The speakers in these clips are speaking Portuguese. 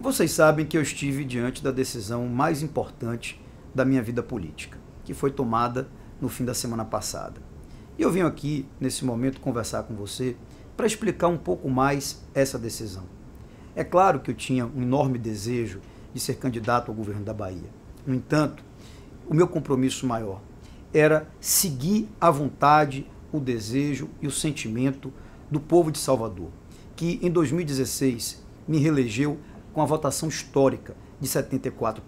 Vocês sabem que eu estive diante da decisão mais importante da minha vida política, que foi tomada no fim da semana passada. E eu venho aqui, nesse momento, conversar com você para explicar um pouco mais essa decisão. É claro que eu tinha um enorme desejo de ser candidato ao governo da Bahia. No entanto, o meu compromisso maior era seguir a vontade, o desejo e o sentimento do povo de Salvador, que em 2016 me reelegeu com a votação histórica de 74%.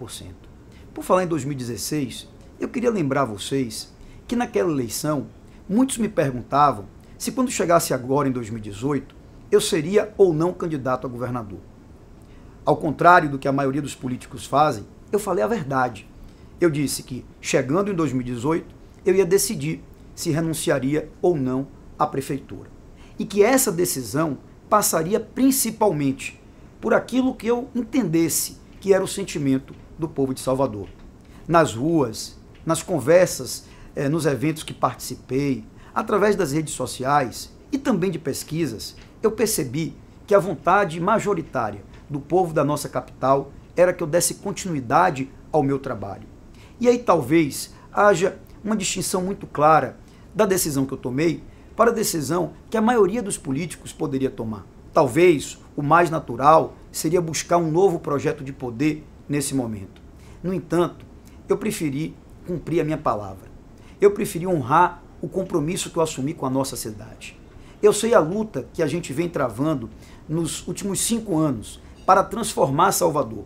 Por falar em 2016, eu queria lembrar a vocês que naquela eleição, muitos me perguntavam se quando chegasse agora em 2018, eu seria ou não candidato a governador. Ao contrário do que a maioria dos políticos fazem, eu falei a verdade. Eu disse que, chegando em 2018, eu ia decidir se renunciaria ou não à prefeitura. E que essa decisão passaria principalmente por aquilo que eu entendesse que era o sentimento do povo de Salvador. Nas ruas, nas conversas, eh, nos eventos que participei, através das redes sociais e também de pesquisas, eu percebi que a vontade majoritária do povo da nossa capital era que eu desse continuidade ao meu trabalho. E aí talvez haja uma distinção muito clara da decisão que eu tomei para a decisão que a maioria dos políticos poderia tomar. Talvez o mais natural seria buscar um novo projeto de poder nesse momento. No entanto, eu preferi cumprir a minha palavra. Eu preferi honrar o compromisso que eu assumi com a nossa cidade. Eu sei a luta que a gente vem travando nos últimos cinco anos para transformar Salvador,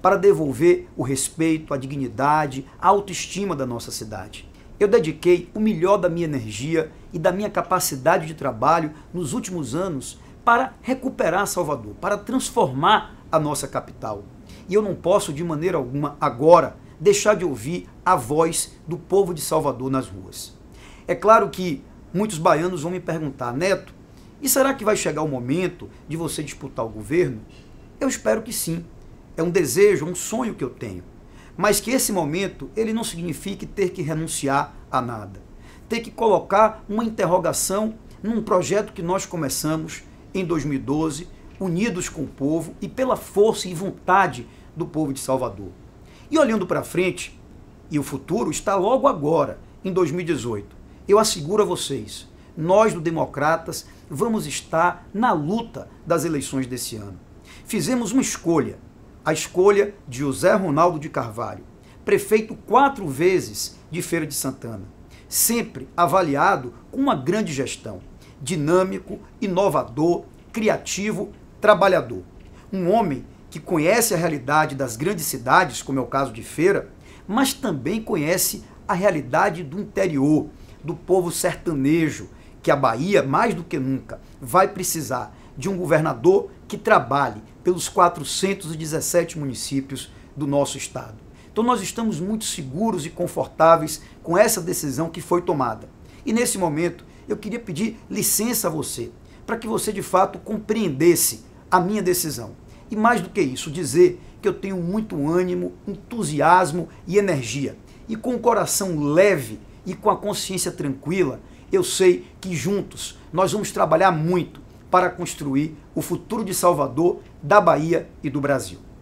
para devolver o respeito, a dignidade, a autoestima da nossa cidade. Eu dediquei o melhor da minha energia e da minha capacidade de trabalho nos últimos anos para recuperar Salvador, para transformar a nossa capital. E eu não posso, de maneira alguma, agora, deixar de ouvir a voz do povo de Salvador nas ruas. É claro que muitos baianos vão me perguntar, Neto, e será que vai chegar o momento de você disputar o governo? Eu espero que sim. É um desejo, um sonho que eu tenho. Mas que esse momento ele não signifique ter que renunciar a nada. Ter que colocar uma interrogação num projeto que nós começamos em 2012, unidos com o povo e pela força e vontade do povo de Salvador. E olhando para frente, e o futuro está logo agora, em 2018. Eu asseguro a vocês, nós do Democratas vamos estar na luta das eleições desse ano. Fizemos uma escolha, a escolha de José Ronaldo de Carvalho, prefeito quatro vezes de Feira de Santana, sempre avaliado com uma grande gestão dinâmico, inovador, criativo, trabalhador. Um homem que conhece a realidade das grandes cidades, como é o caso de Feira, mas também conhece a realidade do interior, do povo sertanejo, que a Bahia, mais do que nunca, vai precisar de um governador que trabalhe pelos 417 municípios do nosso estado. Então nós estamos muito seguros e confortáveis com essa decisão que foi tomada. E nesse momento eu queria pedir licença a você, para que você de fato compreendesse a minha decisão. E mais do que isso, dizer que eu tenho muito ânimo, entusiasmo e energia. E com o coração leve e com a consciência tranquila, eu sei que juntos nós vamos trabalhar muito para construir o futuro de Salvador, da Bahia e do Brasil.